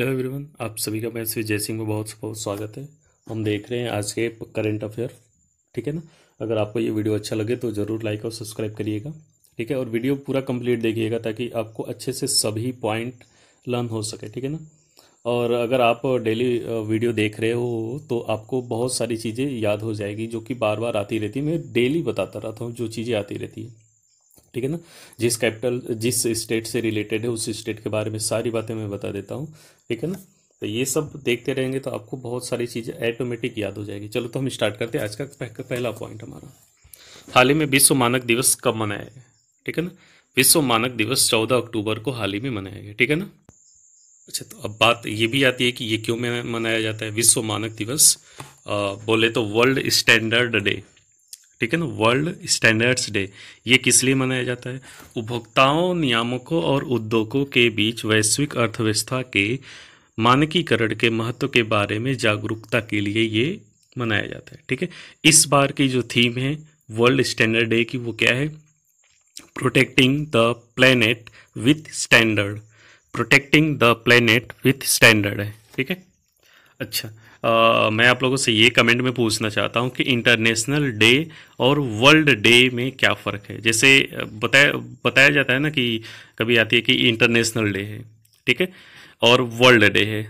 hello everyone आप सभी का मैं श्री जय सिंह में बहुत बहुत स्वागत है हम देख रहे हैं आज के करंट अफेयर ठीक है ना अगर आपको ये वीडियो अच्छा लगे तो ज़रूर लाइक और सब्सक्राइब करिएगा ठीक है और वीडियो पूरा कंप्लीट देखिएगा ताकि आपको अच्छे से सभी पॉइंट लर्न हो सके ठीक है ना और अगर आप डेली वीडियो देख रहे हो तो आपको बहुत सारी चीज़ें याद हो जाएगी जो कि बार बार आती रहती है मैं डेली बताता रहता हूँ जो चीज़ें आती रहती है ठीक है ना जिस कैपिटल जिस स्टेट से रिलेटेड है उस स्टेट के बारे में सारी बातें मैं बता देता हूँ ठीक है ना तो ये सब देखते रहेंगे तो आपको बहुत सारी चीज़ें ऐटोमेटिक याद हो जाएगी चलो तो हम स्टार्ट करते हैं आज का पहला पॉइंट हमारा हाल ही में विश्व मानक दिवस कब मनाया गया ठीक है ना विश्व मानक दिवस चौदह अक्टूबर को हाल ही में मनाया गया ठीक है ना अच्छा तो अब बात ये भी आती है कि ये क्यों मनाया जाता है विश्व मानक दिवस आ, बोले तो वर्ल्ड स्टैंडर्ड डे ठीक है ना वर्ल्ड स्टैंडर्ड्स डे ये किस लिए मनाया जाता है उपभोक्ताओं नियामकों और उद्योगों के बीच वैश्विक अर्थव्यवस्था के मानकीकरण के महत्व के बारे में जागरूकता के लिए ये मनाया जाता है ठीक है इस बार की जो थीम है वर्ल्ड स्टैंडर्ड डे की वो क्या है protecting the planet with standard protecting the planet with standard है ठीक है अच्छा मैं आप लोगों से ये कमेंट में पूछना चाहता हूँ कि इंटरनेशनल डे और वर्ल्ड डे में क्या फ़र्क है जैसे बताया बताया जाता है ना कि कभी आती है कि इंटरनेशनल डे है ठीक है और वर्ल्ड डे है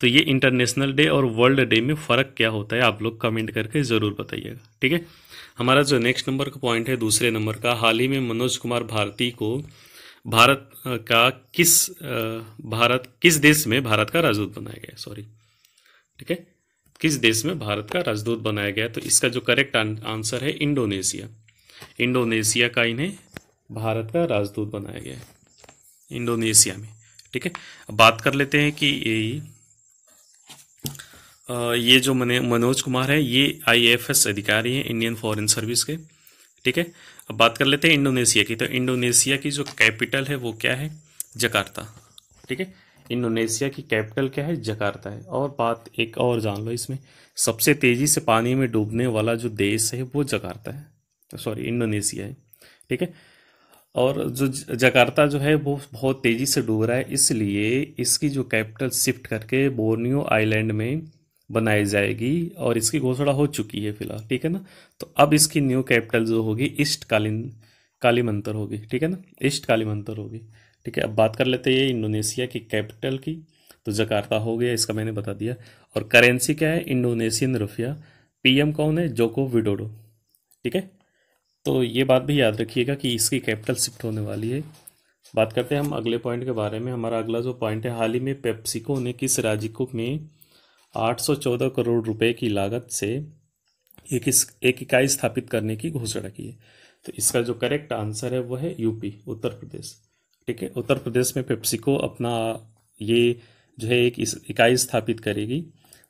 तो ये इंटरनेशनल डे और वर्ल्ड डे में फ़र्क क्या होता है आप लोग कमेंट करके ज़रूर बताइएगा ठीक है हमारा जो नेक्स्ट नंबर का पॉइंट है दूसरे नंबर का हाल ही में मनोज कुमार भारती को भारत का किस भारत किस देश में भारत का राजदूत बनाया गया सॉरी ठीक है किस देश में भारत का राजदूत बनाया गया तो इसका जो करेक्ट आंसर है इंडोनेशिया इंडोनेशिया का इन्हें भारत का राजदूत बनाया गया है इंडोनेशिया में ठीक है बात कर लेते हैं कि ये ये जो मनोज कुमार है ये आईएफएस अधिकारी हैं इंडियन फॉरेन सर्विस के ठीक है अब बात कर लेते हैं इंडोनेशिया की तो इंडोनेशिया की जो कैपिटल है वो क्या है जकार्ता ठीक है इंडोनेशिया की कैपिटल क्या है जकार्ता है और बात एक और जान लो इसमें सबसे तेज़ी से पानी में डूबने वाला जो देश है वो जकार्ता है तो सॉरी इंडोनेशिया है ठीक है और जो जकार्ता जो है वो बहुत तेज़ी से डूब रहा है इसलिए इसकी जो कैपिटल शिफ्ट करके बोर्नियो आइलैंड में बनाई जाएगी और इसकी घोषणा हो चुकी है फिलहाल ठीक है ना तो अब इसकी न्यू कैपिटल जो होगी ईस्ट कालीन काली मंतर होगी ठीक है ना ईस्ट काली मंतर होगी ठीक है अब बात कर लेते हैं इंडोनेशिया की कैपिटल की तो जकार्ता हो गया इसका मैंने बता दिया और करेंसी क्या है इंडोनेशियन रुपया पीएम कौन है जोको विडोडो ठीक है तो ये बात भी याद रखिएगा कि इसकी कैपिटल शिफ्ट होने वाली है बात करते हैं हम अगले पॉइंट के बारे में हमारा अगला जो पॉइंट है हाल ही में पेप्सिको ने किस राज्य को में 814 करोड़ रुपए की लागत से एक एक इकाई स्थापित करने की घोषणा की है तो इसका जो करेक्ट आंसर है वह है यूपी उत्तर प्रदेश ठीक है उत्तर प्रदेश में पेप्सिको अपना ये जो है एक इकाई स्थापित करेगी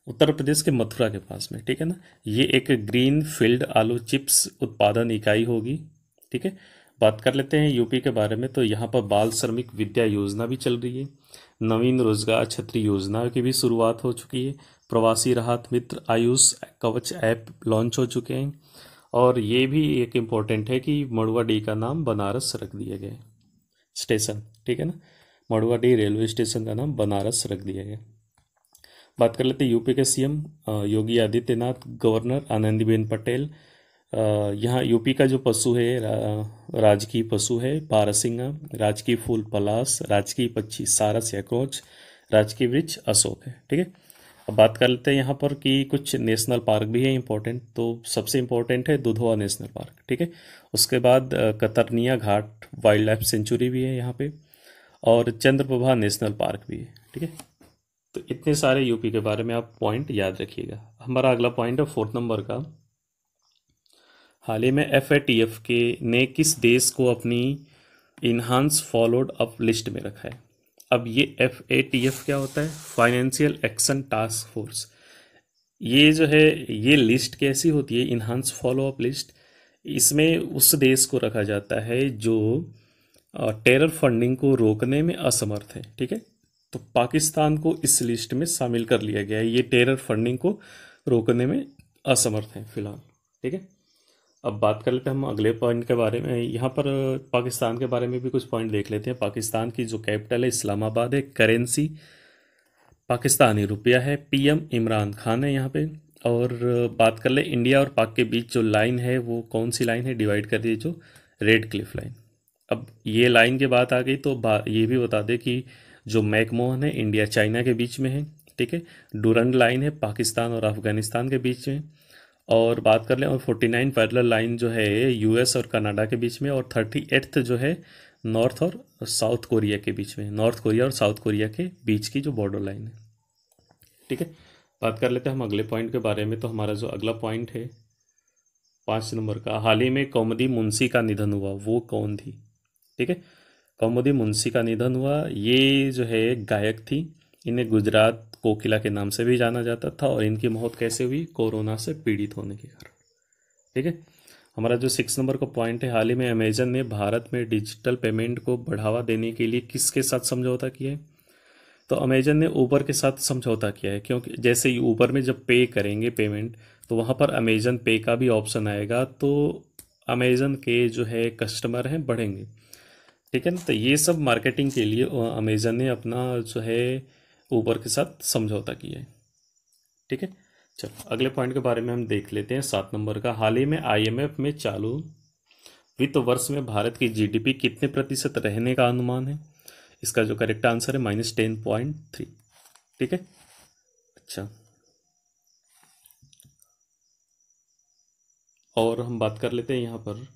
उत्तर प्रदेश के मथुरा के पास में ठीक है ना ये एक ग्रीन फील्ड आलू चिप्स उत्पादन इकाई होगी ठीक है बात कर लेते हैं यूपी के बारे में तो यहाँ पर बाल श्रमिक विद्या योजना भी चल रही है नवीन रोजगार छत्री योजना की भी शुरुआत हो चुकी है प्रवासी राहत मित्र आयुष कवच ऐप लॉन्च हो चुके हैं और ये भी एक इम्पॉर्टेंट है कि मड़ुआ डी का नाम बनारस रख दिया गया है स्टेशन ठीक है ना मड़ुआडीह रेलवे स्टेशन का नाम बनारस रख दिया गया बात कर लेते यूपी के सीएम योगी आदित्यनाथ गवर्नर आनंदीबेन पटेल यहाँ यूपी का जो पशु है रा, राजकीय पशु है पारसिंगा राजकीय फूल पलास राजकीय पक्षी सारस या क्रोच राजकीय वृक्ष अशोक है ठीक है अब बात कर लेते हैं यहाँ पर कि कुछ नेशनल पार्क भी है इम्पोर्टेंट तो सबसे इम्पोर्टेंट है दुधवा नेशनल पार्क ठीक है उसके बाद Katarniaghat wildlife sanctuary भी है यहाँ पे और चंद्रप्रभा नेशनल पार्क भी है ठीक है तो इतने सारे यूपी के बारे में आप पॉइंट याद रखिएगा हमारा अगला पॉइंट है फोर्थ नंबर का हाल ही में एफ के ने किस देश को अपनी इन्हांस फॉलोड अप लिस्ट में रखा है अब ये एफ ए टी एफ क्या होता है फाइनेंशियल एक्शन टास्क फोर्स ये जो है ये लिस्ट कैसी होती है इन्हांस फॉलो अप लिस्ट इसमें उस देश को रखा जाता है जो टेरर फंडिंग को रोकने में असमर्थ है ठीक है तो पाकिस्तान को इस लिस्ट में शामिल कर लिया गया है ये टेरर फंडिंग को रोकने में असमर्थ है फिलहाल ठीक है अब बात कर लेते हैं हम अगले पॉइंट के बारे में यहाँ पर पाकिस्तान के बारे में भी कुछ पॉइंट देख लेते हैं पाकिस्तान की जो कैपिटल है इस्लामाबाद है करेंसी पाकिस्तानी रुपया है पीएम इमरान खान है यहाँ पे और बात कर ले इंडिया और पाक के बीच जो लाइन है वो कौन सी लाइन है डिवाइड कर दी जो रेड क्लिफ लाइन अब ये लाइन की बात आ गई तो ये भी बता दें कि जो मैकमोहन है इंडिया चाइना के बीच में है ठीक है डूरंग लाइन है पाकिस्तान और अफगानिस्तान के बीच में और बात कर लें और 49 पैरल लाइन जो है यूएस और कनाडा के बीच में और थर्टी एट्थ जो है नॉर्थ और साउथ कोरिया के बीच में नॉर्थ कोरिया और साउथ कोरिया के बीच की जो बॉर्डर लाइन है ठीक है बात कर लेते हैं हम अगले पॉइंट के बारे में तो हमारा जो अगला पॉइंट है पाँच नंबर का हाल ही में कौमदी मुंशी का निधन हुआ वो कौन थी ठीक है कौमदी मुंशी का निधन हुआ ये जो है गायक थी इन्हें गुजरात कोकिला के नाम से भी जाना जाता था और इनकी मौत कैसे हुई कोरोना से पीड़ित होने के कारण ठीक है हमारा जो सिक्स नंबर का पॉइंट है हाल ही में अमेजन ने भारत में डिजिटल पेमेंट को बढ़ावा देने के लिए किसके साथ समझौता किया है तो अमेजन ने ऊबर के साथ समझौता किया है क्योंकि जैसे ही ऊबर में जब पे करेंगे पेमेंट तो वहाँ पर अमेजन पे का भी ऑप्शन आएगा तो अमेजन के जो है कस्टमर हैं बढ़ेंगे ठीक है ना तो ये सब मार्केटिंग के लिए अमेजन ने अपना जो है ऊबर के साथ समझौता किया है ठीक है चलो अगले पॉइंट के बारे में हम देख लेते हैं सात नंबर का हाल ही में आईएमएफ में चालू वित्त वर्ष में भारत की जीडीपी कितने प्रतिशत रहने का अनुमान है इसका जो करेक्ट आंसर है माइनस टेन पॉइंट थ्री ठीक है अच्छा और हम बात कर लेते हैं यहाँ पर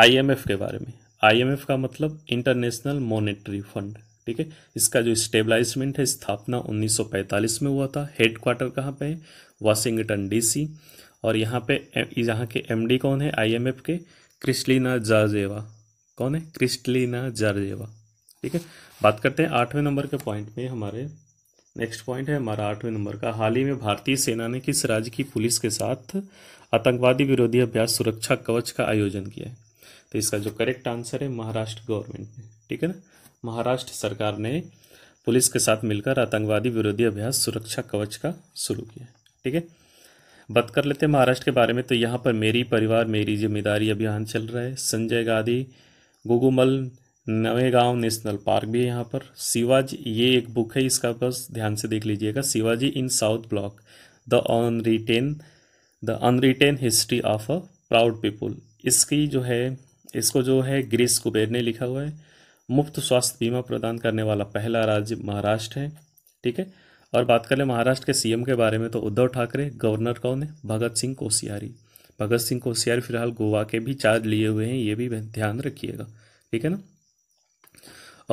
आईएमएफ के बारे में आईएमएफ का मतलब इंटरनेशनल मॉनेटरी फंड ठीक है इसका जो स्टेबलाइजमेंट है स्थापना 1945 में हुआ था हेड क्वार्टर कहाँ पे है वाशिंगटन डीसी और यहाँ पे यहाँ के एमडी कौन है आईएमएफ के क्रिस्टलिना जारजेवा कौन है क्रिस्टलिना जारजेवा ठीक है बात करते हैं आठवें नंबर के पॉइंट में हमारे नेक्स्ट पॉइंट है हमारा आठवें नंबर का हाल ही में भारतीय सेना ने किस राज्य की पुलिस के साथ आतंकवादी विरोधी अभ्यास सुरक्षा कवच का आयोजन किया है तो इसका जो करेक्ट आंसर है महाराष्ट्र गवर्नमेंट ने ठीक है ना महाराष्ट्र सरकार ने पुलिस के साथ मिलकर आतंकवादी विरोधी अभ्यास सुरक्षा कवच का शुरू किया ठीक है बात कर लेते हैं महाराष्ट्र के बारे में तो यहाँ पर मेरी परिवार मेरी जिम्मेदारी अभियान चल रहा है संजय गांधी गुगुमल नवेगांव नेशनल पार्क भी है यहाँ पर शिवाजी ये एक बुक है इसका बस ध्यान से देख लीजिएगा Shivaji in South Block the unwritten the unwritten history of a proud people इसकी जो है इसको जो है ग्रीस कुबेर ने लिखा हुआ है मुफ्त स्वास्थ्य बीमा प्रदान करने वाला पहला राज्य महाराष्ट्र है ठीक है और बात करें महाराष्ट्र के सीएम के बारे में तो उद्धव ठाकरे गवर्नर कौन है भगत सिंह कोशियारी भगत सिंह कोशियारी फिलहाल गोवा के भी चार्ज लिए हुए हैं ये भी ध्यान रखिएगा ठीक है ना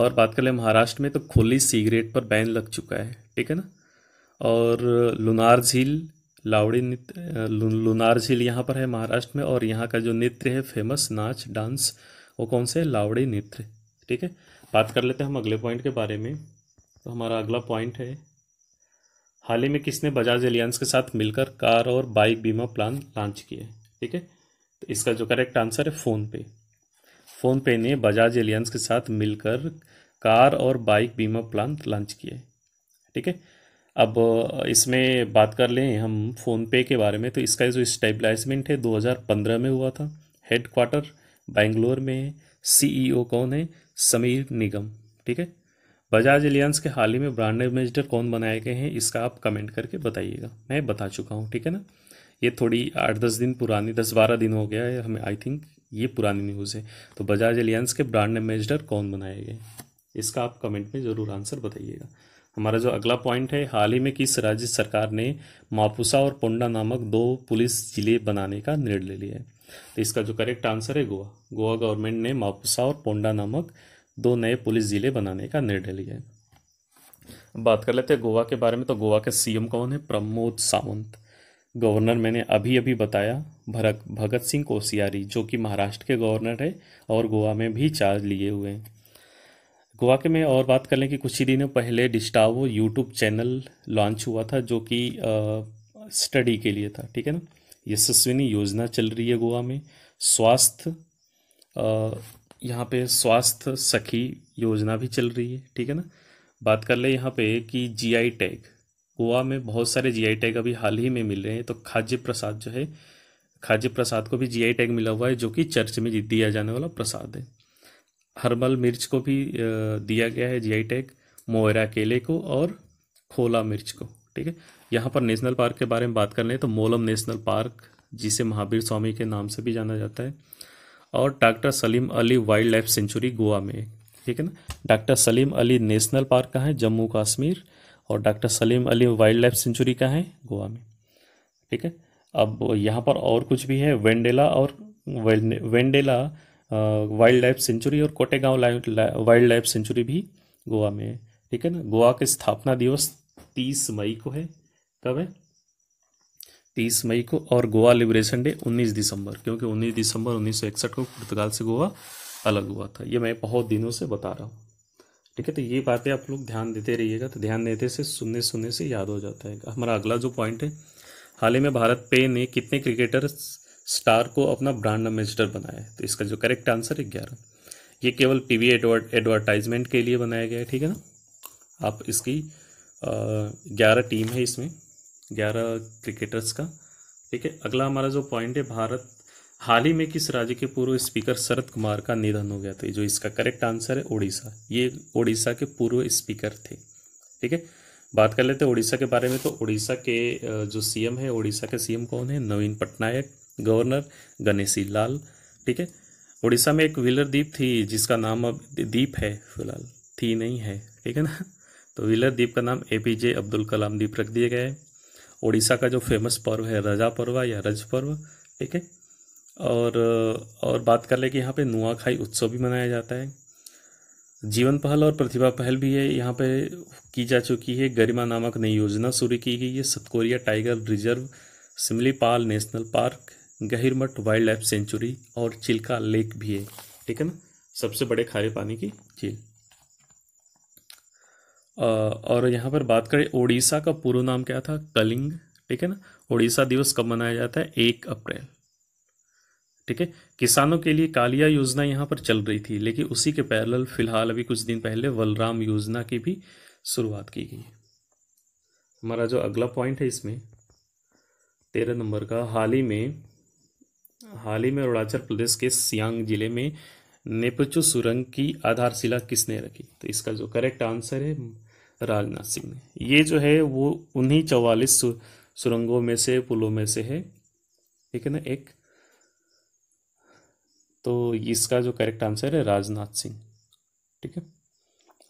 और बात कर लें महाराष्ट्र में तो खुली सिगरेट पर बैन लग चुका है ठीक है ना और लुनार झील लावड़ी नृत्य लुनार झील यहाँ पर है महाराष्ट्र में और यहाँ का जो नृत्य है फेमस नाच डांस वो कौन से लावड़ी नृत्य ठीक है बात कर लेते हैं हम अगले पॉइंट के बारे में तो हमारा अगला पॉइंट है हाल ही में किसने बजाज एलियंस के साथ मिलकर कार और बाइक बीमा प्लान लॉन्च किया है ठीक है तो इसका जो करेक्ट आंसर है फ़ोनपे फ़ोनपे ने बजाज एलियंस के साथ मिलकर कार और बाइक बीमा प्लान लॉन्च किया है ठीक है अब इसमें बात कर लें हम फ़ोनपे के बारे में तो इसका जो स्टेबलाइजमेंट है 2015 में हुआ था हेड क्वार्टर बेंगलोर में सीईओ e कौन है समीर निगम ठीक है बजाज एलियंस के हाल ही में ब्रांड एम्बेसडर कौन बनाए गए हैं इसका आप कमेंट करके बताइएगा मैं बता चुका हूँ ठीक है ना ये थोड़ी आठ दस दिन पुरानी दस बारह दिन हो गया है हमें आई थिंक ये पुरानी न्यूज़ है तो बजाज एलियंस के ब्रांड एम्बेसडर कौन बनाए गए इसका आप कमेंट में ज़रूर आंसर बताइएगा हमारा जो अगला पॉइंट है हाल ही में किस राज्य सरकार ने मापुसा और पोंडा नामक दो पुलिस जिले बनाने का निर्णय लिया है तो इसका जो करेक्ट आंसर है गोवा गोवा गवर्नमेंट ने मापुसा और पोंडा नामक दो नए पुलिस ज़िले बनाने का निर्णय लिया है बात कर लेते हैं गोवा के बारे में तो गोवा के सीएम कौन है प्रमोद सावंत गवर्नर मैंने अभी अभी बताया भरक भगत सिंह कोसियारी जो कि महाराष्ट्र के गवर्नर है और गोवा में भी चार्ज लिए हुए हैं गोवा के में और बात कर लें कि कुछ ही दिनों पहले डिस्टावो यूट्यूब चैनल लॉन्च हुआ था जो कि स्टडी के लिए था ठीक है ना यशस्विनी योजना चल रही है गोवा में स्वास्थ्य यहाँ पे स्वास्थ्य सखी योजना भी चल रही है ठीक है ना बात कर ले यहाँ पे कि जीआई टैग गोवा में बहुत सारे जीआई टैग अभी हाल ही में मिल रहे हैं तो खाद्य प्रसाद जो है खाद्य प्रसाद को भी जीआई टैग मिला हुआ है जो कि चर्च में दिया जाने वाला प्रसाद है हर्बल मिर्च को भी दिया गया है जीआई टैग मोयरा केले को और खोला मिर्च को ठीक है यहाँ पर नेशनल पार्क के बारे में बात कर लें तो मोलम नेशनल पार्क जिसे महावीर स्वामी के नाम से भी जाना जाता है और doctor Salim Ali wildlife sanctuary Goa में ठीक है ना doctor Salim Ali national park कहाँ है जम्मू कश्मीर और doctor Salim Ali wildlife sanctuary कहाँ है गोवा में ठीक है अब यहाँ पर और कुछ भी है वेंडेला और वेंडेला वाइल्ड लाइफ सेंचुरी और कोटेगांव वाइल्ड लाइफ सेंचुरी भी गोवा में है ठीक है ना गोवा के स्थापना दिवस तीस मई को है कब है तीस मई को और गोवा लिबरेशन डे उन्नीस दिसंबर क्योंकि उन्नीस दिसंबर उन्नीस को पुर्तगाल से गोवा अलग हुआ था ये मैं बहुत दिनों से बता रहा हूँ ठीक है तो ये बातें आप लोग ध्यान देते रहिएगा तो ध्यान देते से सुनने सुनने से याद हो जाता है हमारा अगला जो पॉइंट है हाल ही में भारत पे ने कितने क्रिकेटर स्टार को अपना ब्रांड एम्बेसडर बनाया है तो इसका जो करेक्ट आंसर है ग्यारह ये केवल टी वी एडवर्टाइजमेंट के लिए बनाया गया है ठीक है ना आप इसकी ग्यारह टीम है इसमें ग्यारह क्रिकेटर्स का ठीक है अगला हमारा जो पॉइंट है भारत हाल ही में किस राज्य के पूर्व स्पीकर शरद कुमार का निधन हो गया था जो इसका करेक्ट आंसर है ओडिशा ये ओडिशा के पूर्व स्पीकर थे ठीक है बात कर लेते हैं ओडिशा के बारे में तो ओडिशा के जो सीएम है ओडिशा के सीएम कौन है नवीन पटनायक गवर्नर गणेशी लाल ठीक है ओडिशा में एक व्हीलर द्वीप थी जिसका नाम अब द्वीप है फिलहाल थी नहीं है ठीक है ना तो व्हीलर द्वीप का नाम ए पी जे अब्दुल कलाम द्वीप रख दिया गया है उड़ीसा का जो फेमस पर्व है रजा पर्व या रज पर्व ठीक है और और बात कर ले कि यहाँ पे नुआखाई उत्सव भी मनाया जाता है जीवन पहल और प्रतिभा पहल भी है यहाँ पे की जा चुकी है गरिमा नामक नई योजना शुरू की गई है Satkosia tiger reserve Similipal national park Gahirmatha wildlife sanctuary और चिल्का लेक भी है ठीक है ना सबसे बड़े खारे पानी की झील और यहाँ पर बात करें ओडिशा का पूर्व नाम क्या था कलिंग ठीक है ना ओडिशा दिवस कब मनाया जाता है एक अप्रैल ठीक है किसानों के लिए कालिया योजना यहाँ पर चल रही थी लेकिन उसी के पैरल फिलहाल अभी कुछ दिन पहले बलराम योजना की भी शुरुआत की गई हमारा जो अगला पॉइंट है इसमें तेरह नंबर का हाल ही में हाल ही में अरुणाचल प्रदेश के सियांग जिले में नेपचू सुरंग की आधारशिला किसने रखी तो इसका जो करेक्ट आंसर है राजनाथ सिंह ने ये जो है वो उन्हीं चौवालीस सुरंगों में से पुलों में से है ठीक है ना एक तो इसका जो करेक्ट आंसर है राजनाथ सिंह ठीक है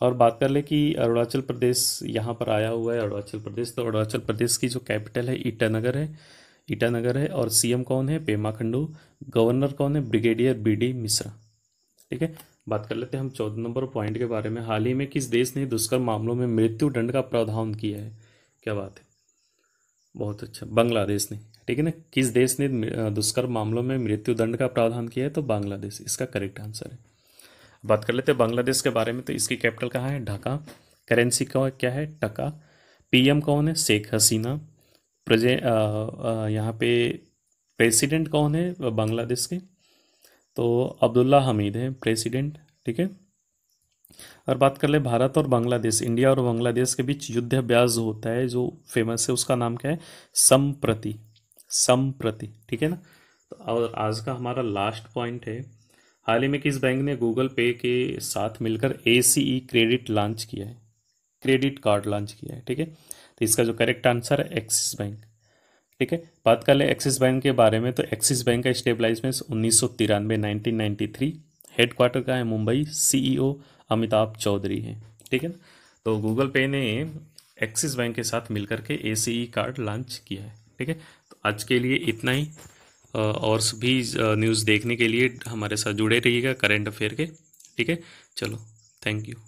और बात कर ले कि अरुणाचल प्रदेश यहाँ पर आया हुआ है अरुणाचल प्रदेश तो अरुणाचल प्रदेश की जो कैपिटल है ईटानगर है ईटानगर है और सीएम कौन है पेमा खंडू गवर्नर कौन है ब्रिगेडियर बी डी मिश्रा ठीक है बात कर लेते हैं हम चौदह नंबर पॉइंट के बारे में हाल ही में किस देश ने दुष्कर्म मामलों में मृत्यु दंड का प्रावधान किया है क्या बात है बहुत अच्छा बांग्लादेश ने ठीक है ना किस देश ने दुष्कर्म मामलों में मृत्यु दंड का प्रावधान किया है तो बांग्लादेश इसका करेक्ट आंसर है बात कर लेते हैं बांग्लादेश के बारे में तो इसकी कैपिटल कहाँ है ढाका करेंसी का क्या है टका पीएम कौन है शेख हसीना प्रजे यहाँ पे प्रेसिडेंट कौन है बांग्लादेश के तो अब्दुल्ला हमीद है प्रेसिडेंट ठीक है और बात कर ले भारत और बांग्लादेश इंडिया और बांग्लादेश के बीच युद्धाभ्यास होता है जो फेमस है उसका नाम क्या है संप्रति संप्रति ठीक है ना तो और आज का हमारा लास्ट पॉइंट है हाल ही में किस बैंक ने गूगल पे के साथ मिलकर ए क्रेडिट लॉन्च किया है क्रेडिट कार्ड लॉन्च किया है ठीक है तो इसका जो करेक्ट आंसर है एक्सिस बैंक ठीक है बात कर ले एक्सिस बैंक के बारे में तो एक्सिस बैंक का स्टेबलाइजमेंट उन्नीस सौ तिरानवे नाइनटीन नाइन्टी थ्री हेडक्वार्टर का है मुंबई सीईओ e अमिताभ चौधरी हैं ठीक है तो गूगल पे ने एक्सिस बैंक के साथ मिलकर के ए कार्ड लॉन्च किया है ठीक है तो आज के लिए इतना ही और भी न्यूज़ देखने के लिए हमारे साथ जुड़े रहिएगा करेंट अफेयर के ठीक है चलो थैंक यू